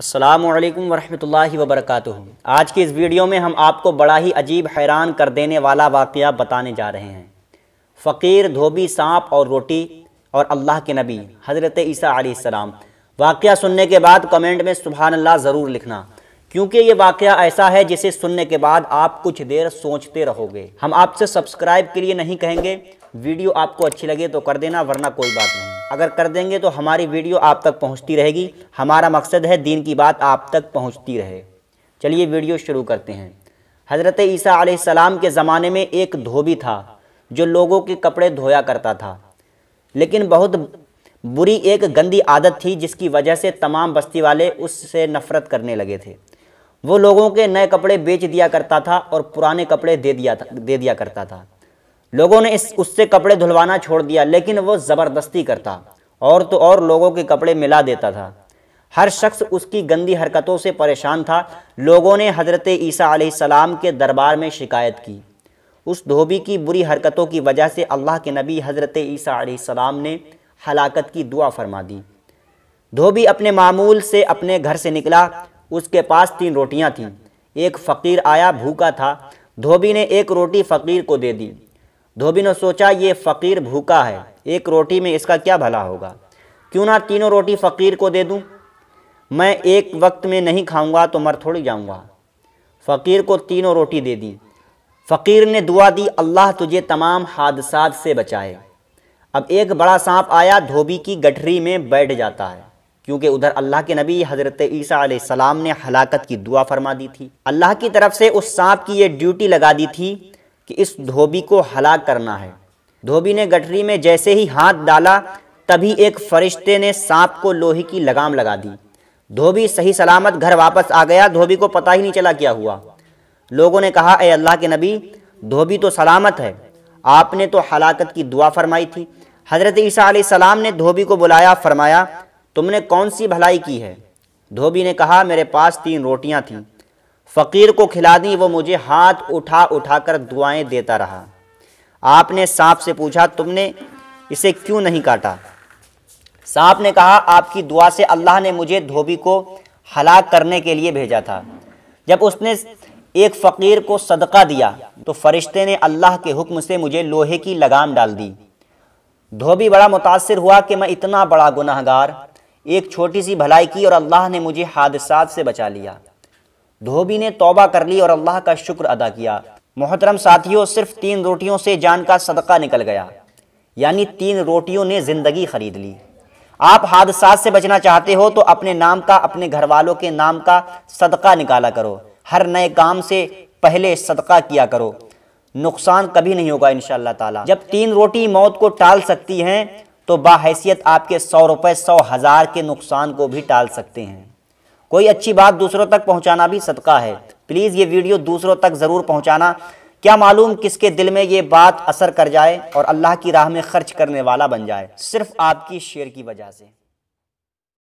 अस्सलाम वालेकुम वरहमतुल्लाहि आज की इस वीडियो में हम आपको बड़ा ही अजीब हैरान कर देने वाला वाक़ बताने जा रहे हैं फ़कीर धोबी सांप और रोटी और अल्लाह के नबी हज़रत ईसा आसमाम वाक़ सुनने के बाद कमेंट में सुबहानल्ला ज़रूर लिखना क्योंकि ये वाक़ ऐसा है जिसे सुनने के बाद आप कुछ देर सोचते रहोगे हम आपसे सब्सक्राइब के लिए नहीं कहेंगे वीडियो आपको अच्छी लगे तो कर देना वरना कोई बात नहीं अगर कर देंगे तो हमारी वीडियो आप तक पहुंचती रहेगी हमारा मकसद है दीन की बात आप तक पहुंचती रहे चलिए वीडियो शुरू करते हैं हज़रत ईसा सलाम के ज़माने में एक धोबी था जो लोगों के कपड़े धोया करता था लेकिन बहुत बुरी एक गंदी आदत थी जिसकी वजह से तमाम बस्ती वाले उससे नफ़रत करने लगे थे वो लोगों के नए कपड़े बेच दिया करता था और पुराने कपड़े दे दिया दे दिया करता था लोगों ने इस उससे कपड़े धुलवाना छोड़ दिया लेकिन वो ज़बरदस्ती करता और तो और लोगों के कपड़े मिला देता था हर शख्स उसकी गंदी हरकतों से परेशान था लोगों ने हज़रत ईसा के दरबार में शिकायत की उस धोबी की बुरी हरकतों की वजह से अल्लाह के नबी हज़रत ईसा सलाम ने हलाकत की दुआ फरमा दी धोबी अपने मामूल से अपने घर से निकला उसके पास तीन रोटियां थीं एक फ़कीर आया भूखा था धोबी ने एक रोटी फ़कीर को दे दी धोबी ने सोचा ये फ़कीर भूखा है एक रोटी में इसका क्या भला होगा क्यों ना तीनों रोटी फ़कीर को दे दूं? मैं एक वक्त में नहीं खाऊंगा तो मर थोड़ी जाऊंगा फ़कीर को तीनों रोटी दे दी फ़कीर ने दुआ दी अल्लाह तुझे तमाम हादसा से बचाए अब एक बड़ा सांप आया धोबी की गठरी में बैठ जाता है क्योंकि उधर अल्लाह के नबी हज़रत ईसा सलाम ने हलाकत की दुआ फरमा दी थी अल्लाह की तरफ से उस सांप की ये ड्यूटी लगा दी थी कि इस धोबी को हलाक करना है धोबी ने गठरी में जैसे ही हाथ डाला तभी एक फरिश्ते ने सांप को लोहे की लगाम लगा दी धोबी सही सलामत घर वापस आ गया धोबी को पता ही नहीं चला क्या हुआ लोगों ने कहा ए अल्लाह के नबी धोबी तो सलामत है आपने तो हलाकत की दुआ फरमाई थी हज़रत ईसा सलाम ने धोबी को बुलाया फरमाया तुमने कौन सी भलाई की है धोबी ने कहा मेरे पास तीन रोटियां थीं फ़कीर को खिला दी वो मुझे हाथ उठा उठा कर दुआएँ देता रहा आपने सांप से पूछा तुमने इसे क्यों नहीं काटा सांप ने कहा आपकी दुआ से अल्लाह ने मुझे धोबी को हलाक करने के लिए भेजा था जब उसने एक फ़कीर को सदका दिया तो फरिश्ते ने अल्लाह के हुक्म से मुझे लोहे की लगाम डाल दी धोबी बड़ा मुतासर हुआ कि मैं इतना बड़ा गुनाहगार एक छोटी सी भलाई की और अल्लाह ने मुझे हादसा से बचा लिया धोबी ने तोबा कर ली और अल्लाह का शुक्र अदा किया मोहतरम साथियों सिर्फ तीन रोटियों से जान का सदका निकल गया यानी तीन रोटियों ने ज़िंदगी खरीद ली आप हादसा से बचना चाहते हो तो अपने नाम का अपने घर वालों के नाम का सदका निकाला करो हर नए काम से पहले सदका किया करो नुकसान कभी नहीं होगा इन ताला जब तीन रोटी मौत को टाल सकती हैं तो बाहैसियत आपके सौ रुपये सौ हज़ार के नुकसान को भी टाल सकते हैं कोई अच्छी बात दूसरों तक पहुंचाना भी सदका है प्लीज़ ये वीडियो दूसरों तक ज़रूर पहुंचाना क्या मालूम किसके दिल में ये बात असर कर जाए और अल्लाह की राह में खर्च करने वाला बन जाए सिर्फ आपकी शेयर की वजह से